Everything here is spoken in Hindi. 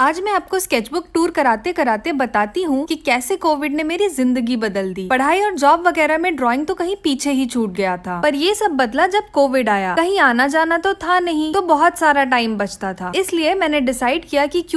आज मैं आपको स्केचबुक टूर कराते कराते बताती हूँ कि कैसे कोविड ने मेरी जिंदगी बदल दी पढ़ाई और जॉब वगैरह में ड्राइंग तो कहीं पीछे ही छूट गया था पर ये सब बदला जब कोविड आया कहीं आना जाना तो था नहीं तो बहुत सारा टाइम बचता था इसलिए मैंने डिसाइड किया कि क्यों